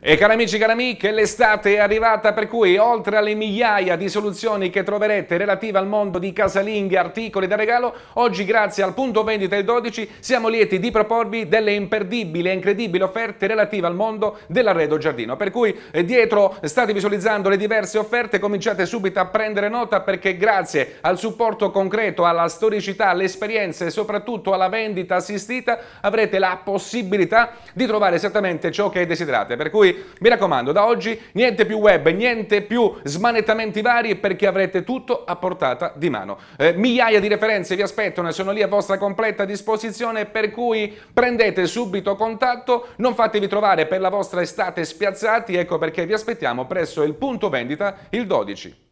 E cari amici e cari amiche, l'estate è arrivata per cui oltre alle migliaia di soluzioni che troverete relative al mondo di casalinghe, articoli da regalo, oggi grazie al punto vendita il 12 siamo lieti di proporvi delle imperdibili e incredibili offerte relative al mondo dell'arredo giardino. Per cui eh, dietro state visualizzando le diverse offerte, cominciate subito a prendere nota perché grazie al supporto concreto, alla storicità, all'esperienza e soprattutto alla vendita assistita avrete la possibilità di trovare esattamente ciò che desiderate. Per cui cui mi raccomando, da oggi niente più web, niente più smanettamenti vari perché avrete tutto a portata di mano. Eh, migliaia di referenze vi aspettano e sono lì a vostra completa disposizione per cui prendete subito contatto, non fatevi trovare per la vostra estate spiazzati, ecco perché vi aspettiamo presso il punto vendita il 12.